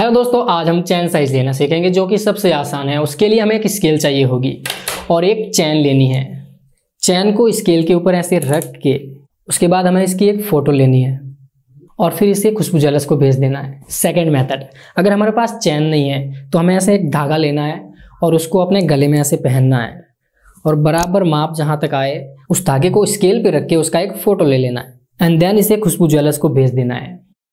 hello दोस्तों आज हम चैन साइज लेना सीखेंगे जो कि सबसे आसान है उसके लिए हमें एक स्केल चाहिए होगी और एक चैन लेनी है चैन को स्केल के ऊपर ऐसे रख के उसके बाद हमें इसकी एक फ़ोटो लेनी है और फिर इसे खुशबू जलस को भेज देना है सेकेंड मेथड अगर हमारे पास चैन नहीं है तो हमें ऐसे एक धागा लेना है और उसको अपने गले में ऐसे पहनना है और बराबर माप जहाँ तक आए उस धागे को स्केल पे रख के उसका एक फ़ोटो ले लेना है एंड देन इसे खुशबू ज्वेलर्स को भेज देना है